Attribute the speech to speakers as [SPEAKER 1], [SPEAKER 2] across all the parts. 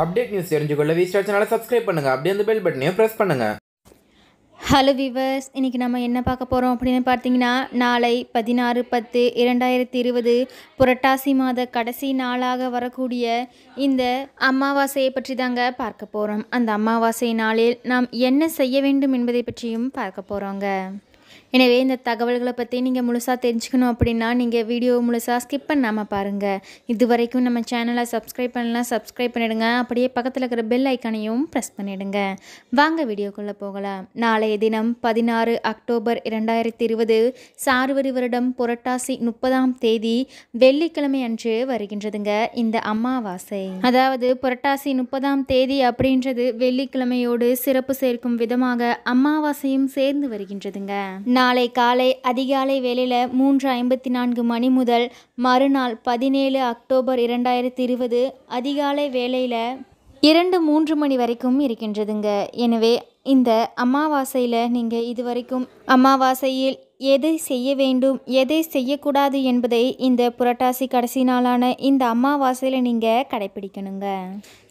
[SPEAKER 1] update news தெரிஞ்சுக்கொள்ள V star சேனலை subscribe பண்ணுங்கள் அப்படியே அந்த பெல் பட்டனையும் ப்ரெஸ் பண்ணுங்கள் ஹலோ விவர்ஸ் இன்றைக்கி நம்ம என்ன பார்க்க போகிறோம் அப்படின்னு பார்த்தீங்கன்னா நாளை பதினாறு பத்து இரண்டாயிரத்தி இருபது புரட்டாசி மாத கடைசி நாளாக வரக்கூடிய இந்த அமாவாசையை பற்றி தாங்க பார்க்க போகிறோம் அந்த அமாவாசை நாளில் நாம் என்ன செய்ய வேண்டும் என்பதை பற்றியும் பார்க்க போகிறோங்க எனவே இந்த தகவல்களை பற்றி நீங்கள் முழுசாக தெரிஞ்சுக்கணும் அப்படின்னா நீங்கள் வீடியோ முழுசாக ஸ்கிப் பண்ணாமல் பாருங்கள் இது வரைக்கும் நம்ம சேனலை சப்ஸ்கிரைப் பண்ணலாம் சப்ஸ்கிரைப் பண்ணிவிடுங்க அப்படியே பக்கத்தில் இருக்கிற பெல் ஐக்கானையும் ப்ரெஸ் பண்ணிவிடுங்க வாங்க வீடியோக்குள்ளே போகலாம் நாளைய தினம் பதினாறு அக்டோபர் இரண்டாயிரத்தி இருபது சார்வரி வருடம் புரட்டாசி முப்பதாம் தேதி வெள்ளிக்கிழமை அன்று வருகின்றதுங்க இந்த அமாவாசை அதாவது புரட்டாசி முப்பதாம் தேதி அப்படின்றது வெள்ளிக்கிழமையோடு சிறப்பு சேர்க்கும் விதமாக அமாவாசையும் சேர்ந்து வருகின்றதுங்க நாளை காலை அதிகாலை வேளையில் மூன்று ஐம்பத்தி நான்கு மணி முதல் மறுநாள் பதினேழு அக்டோபர் இரண்டாயிரத்தி இருபது அதிகாலை வேளையில் இரண்டு மூன்று மணி வரைக்கும் இருக்கின்றதுங்க எனவே இந்த அமாவாசையில் நீங்கள் இதுவரைக்கும் அமாவாசையில் எதை செய்ய வேண்டும் எதை செய்யக்கூடாது என்பதை இந்த புரட்டாசி கடைசி நாளான இந்த அமாவாசையில் நீங்கள் கடைப்பிடிக்கணுங்க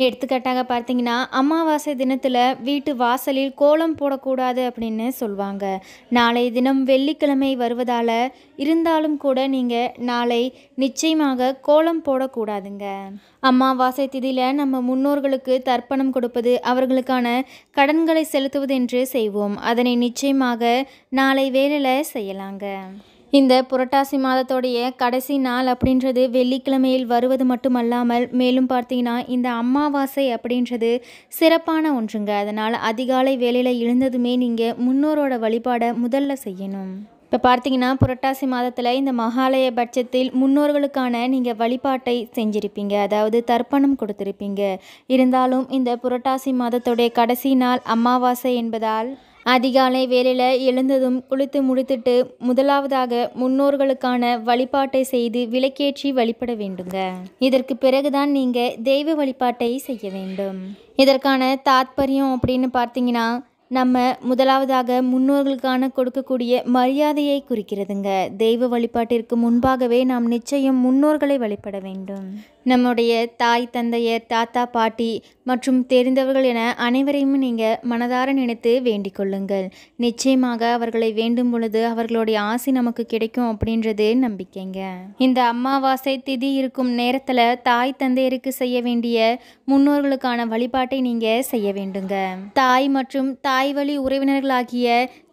[SPEAKER 1] எடுத்துக்காட்டாக பார்த்தீங்கன்னா அமாவாசை தினத்தில் வீட்டு வாசலில் கோலம் போடக்கூடாது அப்படின்னு சொல்லுவாங்க நாளை தினம் வெள்ளிக்கிழமை வருவதால் இருந்தாலும் கூட நீங்கள் நாளை நிச்சயமாக கோலம் போடக்கூடாதுங்க அமாவாசை திதியில் நம்ம முன்னோர்களுக்கு தர்ப்பணம் கொடுப்பது அவர்களுக்கான கடன்களை செலுத்துவது என்று செய்வோம் அதனை நிச்சயமாக நாளை வேலையில் செய் செய்யலாங்க இந்த புரட்டாசி மாதத்தோடைய கடைசி நாள் அப்படின்றது வெள்ளிக்கிழமையில் வருவது மட்டுமல்லாமல் மேலும் பார்த்தீங்கன்னா இந்த அம்மாவாசை அப்படின்றது சிறப்பான ஒன்றுங்க அதனால் அதிகாலை வேலையில் எழுந்ததுமே நீங்கள் முன்னோரோட வழிபாடை முதல்ல செய்யணும் இப்போ பார்த்தீங்கன்னா புரட்டாசி மாதத்தில் இந்த மகாலய பட்சத்தில் முன்னோர்களுக்கான நீங்கள் வழிபாட்டை செஞ்சுருப்பீங்க அதாவது தர்ப்பணம் கொடுத்துருப்பீங்க இருந்தாலும் இந்த புரட்டாசி மாதத்துடைய கடைசி நாள் அமாவாசை என்பதால் அதிகாலை வேலையில் எழுந்ததும் குளித்து முடித்துட்டு முதலாவதாக முன்னோர்களுக்கான வழிபாட்டை செய்து விளக்கேற்றி வழிபட வேண்டுங்க இதற்கு பிறகுதான் நீங்கள் தெய்வ வழிபாட்டை செய்ய வேண்டும் இதற்கான தாத்பரியம் அப்படின்னு பார்த்தீங்கன்னா நம்ம முதலாவதாக முன்னோர்களுக்கான கொடுக்கக்கூடிய மரியாதையை குறிக்கிறதுங்க தெய்வ வழிபாட்டிற்கு முன்பாகவே நாம் நிச்சயம் முன்னோர்களை வழிபட வேண்டும் நம்முடைய தாய் தந்தையர் தாத்தா பாட்டி மற்றும் தெரிந்தவர்கள் என அனைவரையும் நீங்கள் மனதார நினைத்து வேண்டிக் கொள்ளுங்கள் நிச்சயமாக அவர்களை வேண்டும் பொழுது அவர்களுடைய ஆசை நமக்கு கிடைக்கும் அப்படின்றது நம்பிக்கைங்க இந்த அம்மாவாசை திதி இருக்கும் நேரத்தில் தாய் தந்தையருக்கு செய்ய வேண்டிய முன்னோர்களுக்கான வழிபாட்டை நீங்கள் செய்ய வேண்டுங்க தாய் மற்றும் தாய் வழி உறவினர்களாகிய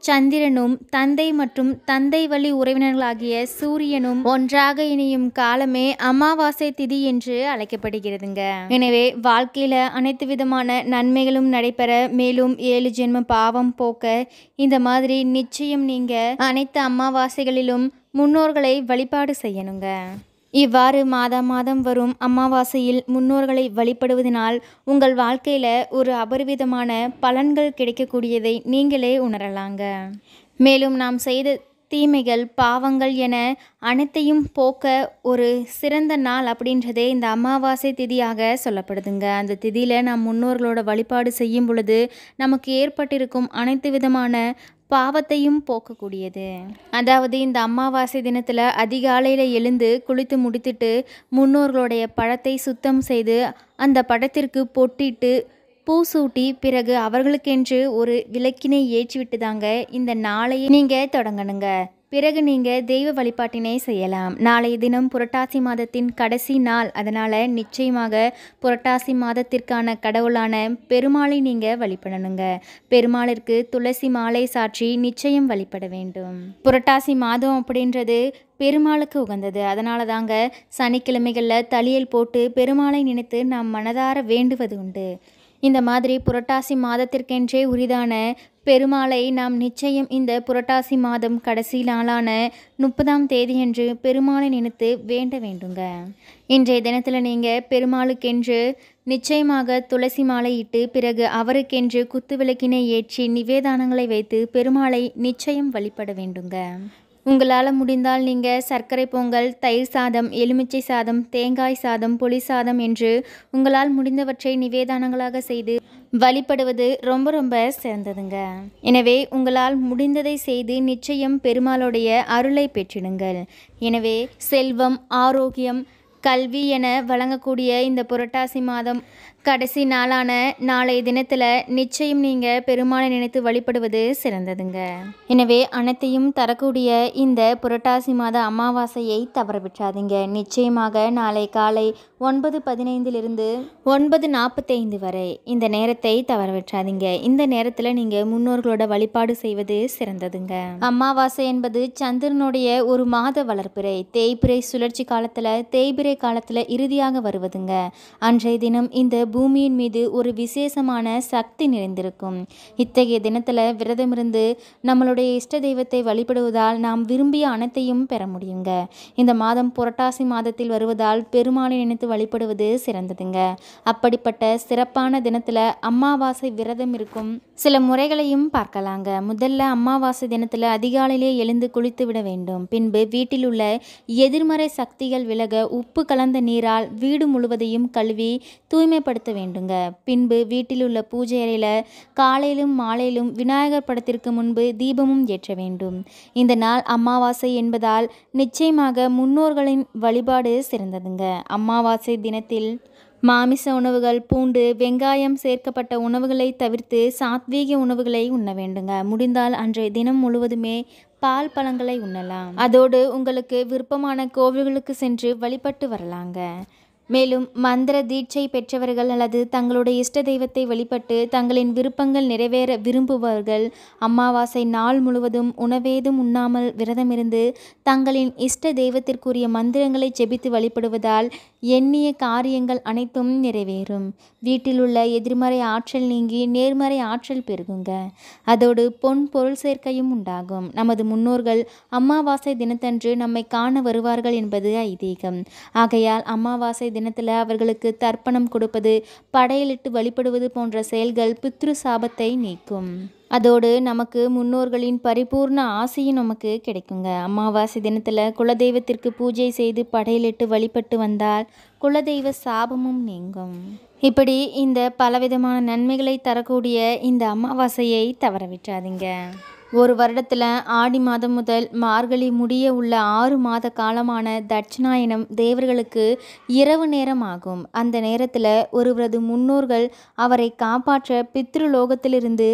[SPEAKER 1] சந்திரனும் தந்தை மற்றும் தந்தை வழி உறவினர்களாகிய சூரியனும் ஒன்றாக இணையும் காலமே அமாவாசை திதி என்று அழைக்கப்படுகிறதுங்க எனவே வாழ்க்கையில அனைத்து விதமான நன்மைகளும் நடைபெற மேலும் ஏழு ஜென்ம பாவம் போக்க இந்த மாதிரி நிச்சயம் நீங்க அனைத்து அமாவாசைகளிலும் முன்னோர்களை வழிபாடு செய்யணுங்க இவ்வாறு மாதம் மாதம் வரும் அமாவாசையில் முன்னோர்களை வழிபடுவதனால் உங்கள் வாழ்க்கையில் ஒரு அபரிவிதமான பலன்கள் கிடைக்கக்கூடியதை நீங்களே உணரலாங்க மேலும் நாம் செய்த தீமைகள் பாவங்கள் என அனைத்தையும் போக்க ஒரு சிறந்த நாள் அப்படின்றதே இந்த அமாவாசை திதியாக சொல்லப்படுதுங்க அந்த திதியில் நாம் முன்னோர்களோட வழிபாடு செய்யும் பொழுது நமக்கு ஏற்பட்டிருக்கும் அனைத்து விதமான பாவத்தையும் போக்கக்கூடியது அதாவது இந்த அமாவாசை தினத்தில் அதிகாலையில் எழுந்து குளித்து முடித்துட்டு முன்னோர்களுடைய பழத்தை சுத்தம் செய்து அந்த படத்திற்கு பொட்டிட்டு பூ சூட்டி பிறகு அவர்களுக்கென்று ஒரு விளக்கினை ஏற்றிவிட்டு தாங்க இந்த நாளையை நீங்கள் தொடங்கணுங்க பிறகு நீங்கள் தெய்வ வழிபாட்டினை செய்யலாம் நாளைய தினம் புரட்டாசி மாதத்தின் கடைசி நாள் அதனால் நிச்சயமாக புரட்டாசி மாதத்திற்கான கடவுளான பெருமாளை நீங்கள் வழிபடணுங்க பெருமாளிற்கு துளசி மாலை சாற்றி நிச்சயம் வழிபட வேண்டும் புரட்டாசி மாதம் அப்படின்றது பெருமாளுக்கு உகந்தது அதனால தாங்க சனிக்கிழமைகளில் தளியல் போட்டு பெருமாளை நினைத்து நாம் மனதார வேண்டுவது உண்டு இந்த மாதிரி புரட்டாசி மாதத்திற்கென்றே உரிதான பெருமாளை நாம் நிச்சயம் இந்த புரட்டாசி மாதம் கடைசி நாளான முப்பதாம் தேதியன்று பெருமாளை நினைத்து வேண்ட வேண்டுங்க இன்றைய தினத்தில் நீங்கள் பெருமாளுக்கென்று நிச்சயமாக துளசி மாலை இட்டு பிறகு அவருக்கென்று குத்து விளக்கினை ஏற்றி நிவேதானங்களை வைத்து பெருமாளை நிச்சயம் வழிபட வேண்டுங்க உங்களால் முடிந்தால் நீங்கள் சர்க்கரை பொங்கல் தயிர் சாதம் எலுமிச்சை சாதம் தேங்காய் சாதம் புளி சாதம் என்று உங்களால் முடிந்தவற்றை நிவேதானங்களாக செய்து வழிபடுவது ரொம்ப ரொம்ப சிறந்ததுங்க எனவே உங்களால் முடிந்ததை செய்து நிச்சயம் பெருமாளுடைய அருளை பெற்றிடுங்கள் எனவே செல்வம் ஆரோக்கியம் கல்வி என வழங்கக்கூடிய இந்த புரட்டாசி மாதம் கடைசி நாளான நாளைய தினத்தில் நிச்சயம் நீங்கள் பெருமானை நினைத்து வழிபடுவது சிறந்ததுங்க எனவே அனைத்தையும் தரக்கூடிய இந்த புரட்டாசி மாத அமாவாசையை தவறவிட்டாதீங்க நிச்சயமாக நாளை காலை ஒன்பது பதினைந்திலிருந்து ஒன்பது நாற்பத்தைந்து வரை இந்த நேரத்தை தவறவிட்டாதீங்க இந்த நேரத்தில் நீங்கள் முன்னோர்களோட வழிபாடு செய்வது சிறந்ததுங்க அமாவாசை என்பது சந்திரனுடைய ஒரு மாத வளர்ப்பிறை தேய்பிறை சுழற்சி காலத்தில் தேய்பிரை காலத்தில் இறுதியாக வருவதுங்க அன்றைய தினம் இந்த பூமியின் மீது ஒரு விசேஷமான சக்தி நிறைந்திருக்கும் இத்தகைய தினத்தில் விரதமிருந்து நம்மளுடைய இஷ்ட தெய்வத்தை வழிபடுவதால் நாம் விரும்பிய அனைத்தையும் பெற முடியுங்க இந்த மாதம் புரட்டாசி மாதத்தில் வருவதால் பெருமாளை நினைத்து வழிபடுவது சிறந்ததுங்க அப்படிப்பட்ட சிறப்பான தினத்தில் அம்மாவாசை விரதம் இருக்கும் சில முறைகளையும் பார்க்கலாங்க முதல்ல அம்மாவாசை தினத்தில் அதிகாலையிலே எழுந்து குளித்து விட வேண்டும் பின்பு வீட்டில் உள்ள எதிர்மறை சக்திகள் விலக உப்பு கலந்த நீரால் வீடு முழுவதையும் கழுவி தூய்மைப்படுத்த பயன்படுத்த வேண்டுங்க பின்பு வீட்டில் உள்ள பூஜை அறையில் காலையிலும் மாலையிலும் விநாயகர் படத்திற்கு முன்பு தீபமும் ஏற்ற வேண்டும் இந்த நாள் அமாவாசை என்பதால் நிச்சயமாக முன்னோர்களின் வழிபாடு சிறந்ததுங்க அமாவாசை தினத்தில் மாமிச உணவுகள் பூண்டு வெங்காயம் சேர்க்கப்பட்ட உணவுகளை தவிர்த்து சாத்வீக உணவுகளை உண்ண வேண்டுங்க முடிந்தால் அன்றைய தினம் முழுவதுமே பால் பழங்களை உண்ணலாம் அதோடு உங்களுக்கு விருப்பமான கோவில்களுக்கு சென்று வழிபட்டு வரலாங்க மேலும் மந்திர தீட்சை பெற்றவர்கள் அல்லது தங்களுடைய இஷ்ட தெய்வத்தை வழிபட்டு தங்களின் விருப்பங்கள் நிறைவேற விரும்புபவர்கள் அமாவாசை நாள் முழுவதும் உணவேதும் உண்ணாமல் விரதமிருந்து தங்களின் இஷ்ட தெய்வத்திற்குரிய மந்திரங்களை செபித்து வழிபடுவதால் எண்ணிய காரியங்கள் அனைத்தும் நிறைவேறும் வீட்டில் உள்ள எதிர்மறை ஆற்றல் நீங்கி நேர்மறை ஆற்றல் பெருகுங்க அதோடு பொன் பொருள் சேர்க்கையும் உண்டாகும் நமது முன்னோர்கள் அமாவாசை தினத்தன்று நம்மை காண வருவார்கள் என்பது ஐதீகம் ஆகையால் அமாவாசை தினத்தில் அவர்களுக்கு தர்ப்பணம் கொடுப்பது படையலிட்டு வழிபடுவது போன்ற செயல்கள் பித்ரு சாபத்தை நீக்கும் அதோடு நமக்கு முன்னோர்களின் பரிபூர்ண ஆசையும் நமக்கு கிடைக்குங்க அமாவாசை தினத்தில் குலதெய்வத்திற்கு பூஜை செய்து படையிலிட்டு வழிபட்டு வந்தால் குலதெய்வ சாபமும் நீங்கும் இப்படி இந்த பலவிதமான நன்மைகளை தரக்கூடிய இந்த அமாவாசையை தவற விட்டாதீங்க ஒரு வருடத்தில் ஆடி மாதம் முதல் மார்கழி முடிய உள்ள ஆறு மாத காலமான தட்சிணாயனம் தேவர்களுக்கு இரவு நேரம் ஆகும் அந்த நேரத்தில் ஒருவரது முன்னோர்கள் அவரை காப்பாற்ற பித்ருலோகத்திலிருந்து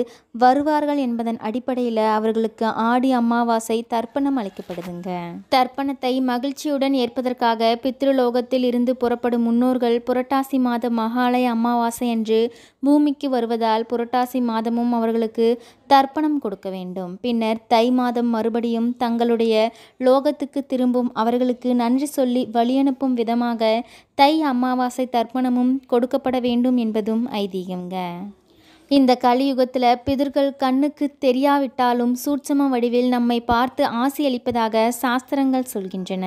[SPEAKER 1] வருவார்கள் என்பதன் அடிப்படையில் அவர்களுக்கு ஆடி அமாவாசை தர்ப்பணம் அளிக்கப்படுதுங்க தர்ப்பணத்தை மகிழ்ச்சியுடன் ஏற்பதற்காக பித்ருலோகத்தில் இருந்து புறப்படும் முன்னோர்கள் புரட்டாசி மாத மகாலய அமாவாசை என்று பூமிக்கு வருவதால் புரட்டாசி மாதமும் அவர்களுக்கு தர்ப்பணம் கொடுக்க வேண்டும் பின்னர் தை மாதம் மறுபடியும் தங்களுடைய லோகத்துக்கு திரும்பும் அவர்களுக்கு நன்றி சொல்லி வழியனுப்பும் விதமாக தை அமாவாசை தர்ப்பணமும் கொடுக்கப்பட வேண்டும் என்பதும் ஐதீகங்க இந்த கலியுகத்தில் பிதர்கள் கண்ணுக்கு தெரியாவிட்டாலும் சூட்சம வடிவில் நம்மை பார்த்து ஆசையளிப்பதாக சாஸ்திரங்கள் சொல்கின்றன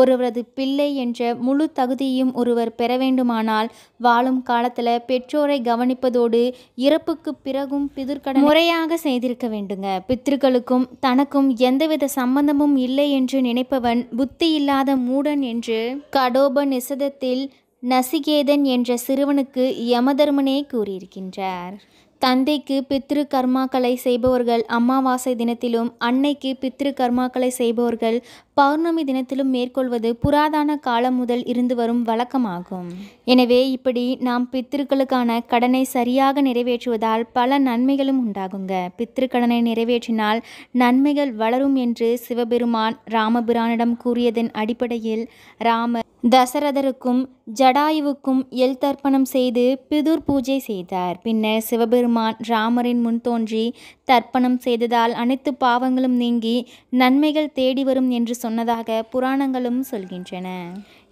[SPEAKER 1] ஒருவரது பிள்ளை என்ற முழு தகுதியும் ஒருவர் பெற வேண்டுமானால் வாழும் காலத்தில் பெற்றோரை கவனிப்பதோடு இறப்புக்கு பிறகும் பிதற்கடன் முறையாக செய்திருக்க வேண்டுங்க பித்திருக்களுக்கும் தனக்கும் எந்தவித சம்பந்தமும் இல்லை என்று நினைப்பவன் புத்தி இல்லாத மூடன் என்று கடோப நிசதத்தில் நசிகேதன் என்ற சிறுவனுக்கு யமதர்மனே கூறியிருக்கின்றார் தந்தைக்கு பித்ரு கர்மாக்களை செய்பவர்கள் அமாவாசை தினத்திலும் அன்னைக்கு பித்ரு கர்மாக்களை செய்பவர்கள் பௌர்ணமி தினத்திலும் மேற்கொள்வது புராதான காலம் முதல் இருந்து வரும் வழக்கமாகும் எனவே இப்படி நாம் பித்திருக்களுக்கான கடனை சரியாக நிறைவேற்றுவதால் பல நன்மைகளும் உண்டாகுங்க பித்ரு கடனை நிறைவேற்றினால் நன்மைகள் வளரும் என்று சிவபெருமான் ராமபிரானிடம் கூறியதன் அடிப்படையில் ராமர் தசரதருக்கும் ஜடாயுவுக்கும் எல் தர்ப்பணம் செய்து பிதுர் பூஜை செய்தார் பின்னர் சிவபெருமான் பெருமான் ராமரின் முன் தோன்றி தர்ப்பணம் செய்ததால் அனைத்து பாவங்களும் நீங்கி நன்மைகள் தேடி வரும் என்று சொன்னதாக புராணங்களும் சொல்கின்றன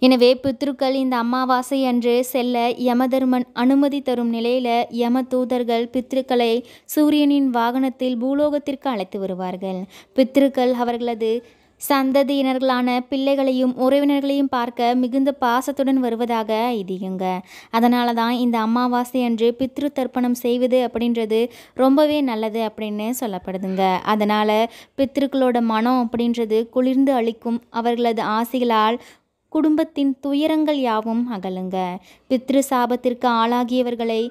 [SPEAKER 1] எனவே பித்ருக்கள் இந்த அமாவாசை அன்று செல்ல யமதர்மன் அனுமதி தரும் நிலையில யம தூதர்கள் பித்ருக்களை சூரியனின் வாகனத்தில் பூலோகத்திற்கு அழைத்து வருவார்கள் பித்ருக்கள் அவர்களது சந்ததியினர்களான பிள்ளைகளையும் உறவினர்களையும் பார்க்க மிகுந்த பாசத்துடன் வருவதாக இதுங்க அதனால தான் இந்த அமாவாசை அன்று பித்ரு தர்ப்பணம் செய்வது அப்படின்றது ரொம்பவே நல்லது அப்படின்னு சொல்லப்படுதுங்க அதனால் பித்திருக்களோட மனம் அப்படின்றது குளிர்ந்து அளிக்கும் அவர்களது ஆசைகளால் குடும்பத்தின் துயரங்கள் யாவும் அகலுங்க பித்ரு சாபத்திற்கு ஆளாகியவர்களை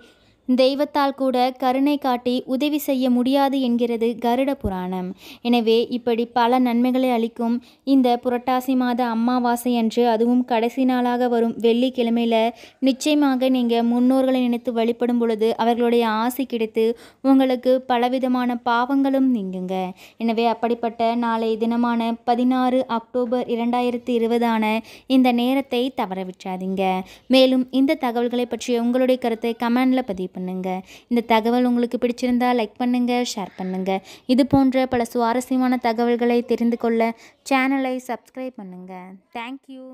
[SPEAKER 1] தெய்வத்தால் கூட கருணை காட்டி உதவி செய்ய முடியாது என்கிறது கருட புராணம் எனவே இப்படி பல நன்மைகளை அளிக்கும் இந்த புரட்டாசி மாத அம்மாவாசை அன்று அதுவும் கடைசி நாளாக வரும் வெள்ளிக்கிழமையில் நிச்சயமாக நீங்கள் முன்னோர்களை நினைத்து வழிபடும் பொழுது அவர்களுடைய ஆசை கிடைத்து உங்களுக்கு பலவிதமான பாவங்களும் நீங்குங்க எனவே அப்படிப்பட்ட நாளை தினமான பதினாறு அக்டோபர் இரண்டாயிரத்தி இருபதான இந்த நேரத்தை தவற விட்டாதீங்க மேலும் இந்த தகவல்களை பற்றிய உங்களுடைய கருத்தை கமெண்டில் பதிவு பண்ணுங்கள் இந்த தகவல் உங்களுக்கு பிடிச்சிருந்தால் லைக் பண்ணுங்கள் ஷேர் பண்ணுங்கள் இது போன்ற பல சுவாரஸ்யமான தகவல்களை தெரிந்து கொள்ள சேனலை சப்ஸ்கிரைப் பண்ணுங்கள் தேங்க்யூ